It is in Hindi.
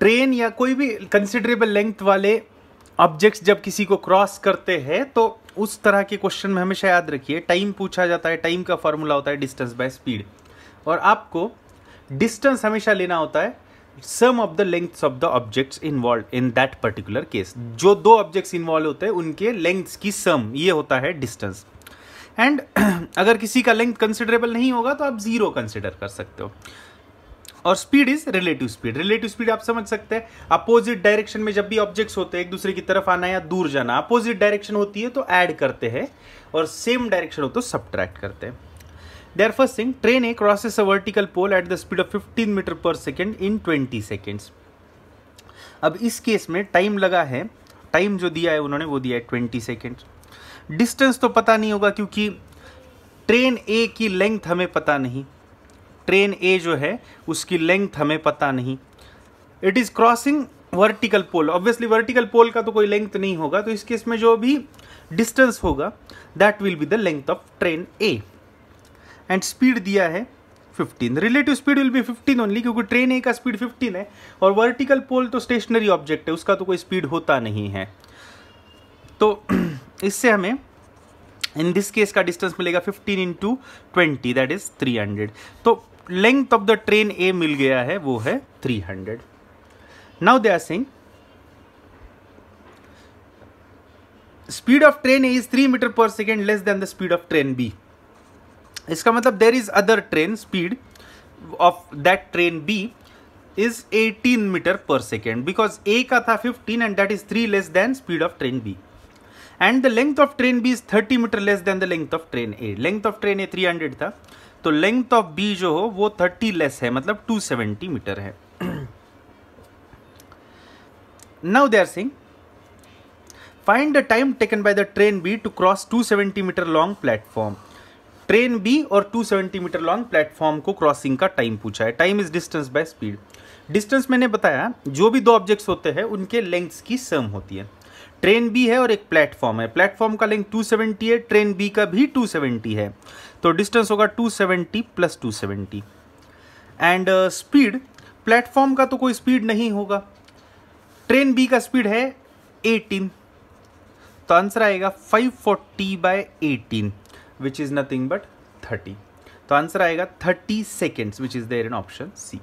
ट्रेन या कोई भी कंसिडरेबल लेंथ वाले ऑब्जेक्ट्स जब किसी को क्रॉस करते हैं तो उस तरह के क्वेश्चन में हमेशा याद रखिए टाइम पूछा जाता है टाइम का फॉर्मूला होता है डिस्टेंस बाय स्पीड और आपको डिस्टेंस हमेशा लेना होता है sum of the lengths of the objects involve in that particular case जो दो ऑब्जेक्ट्स इन्वॉल्व होते हैं उनके लेंथ्स की सम ये होता है डिस्टेंस एंड अगर किसी का लेंथ कंसिडरेबल नहीं होगा तो आप ज़ीरो कंसिडर कर सकते हो और speed is relative speed relative speed आप समझ सकते हैं अपोजिट डायरेक्शन में जब भी ऑब्जेक्ट्स होते हैं एक दूसरे की तरफ आना या दूर जाना अपोजिट डायरेक्शन होती है तो ऐड करते हैं और सेम डायरेक्शन हो तो सब करते हैं there first thing train A crosses a vertical pole at the speed of fifteen metre per second in twenty seconds अब इस केस में टाइम लगा है टाइम जो दिया है उन्होंने वो दिया है ट्वेंटी सेकेंड डिस्टेंस तो पता नहीं होगा क्योंकि ट्रेन ए की लेंथ हमें पता नहीं ट्रेन ए जो है उसकी लेंथ हमें पता नहीं it is crossing vertical pole obviously vertical pole का तो कोई लेंथ नहीं होगा तो इस केस में जो भी डिस्टेंस होगा that will be the length of train A and speed दिया है 15 relative speed will be 15 only क्योंकि ट्रेन ए का स्पीड 15 है और वर्टिकल पोल तो स्टेशनरी ऑब्जेक्ट है उसका तो कोई स्पीड होता नहीं है तो इससे हमें इन दिस केस का डिस्टेंस मिलेगा 15 इंटू ट्वेंटी दैट इज़ 300 तो length of the train A मिल गया है वो है 300 hundred now they are saying speed of train A is three metre per second less than the speed of train B इसका मतलब there is other train speed of that train B is 18 metre per second because A का था 15 and that is three less than speed of train B and the length of train B is 30 metre less than the length of train A length of train A 300 था तो लेंथ ऑफ बी जो हो वो थर्टी लेस है मतलब टू सेवेंटी मीटर है now they are saying find the time taken by the train B to cross two seventy metre long platform train B और two seventy metre long platform को क्रॉसिंग का टाइम पूछा है time is distance by speed distance मैंने बताया जो भी दो ऑब्जेक्ट्स होते हैं उनके लेंथ्स की सम होती है ट्रेन बी है और एक प्लेटफॉर्म है प्लेटफॉर्म का लिंक 270 है ट्रेन बी का भी 270 है तो डिस्टेंस होगा 270 plus two and speed platform का तो कोई स्पीड नहीं होगा ट्रेन बी का स्पीड है 18 तो आंसर आएगा 540 forty by eighteen which is nothing but 30 तो आंसर आएगा 30 seconds which is there in option C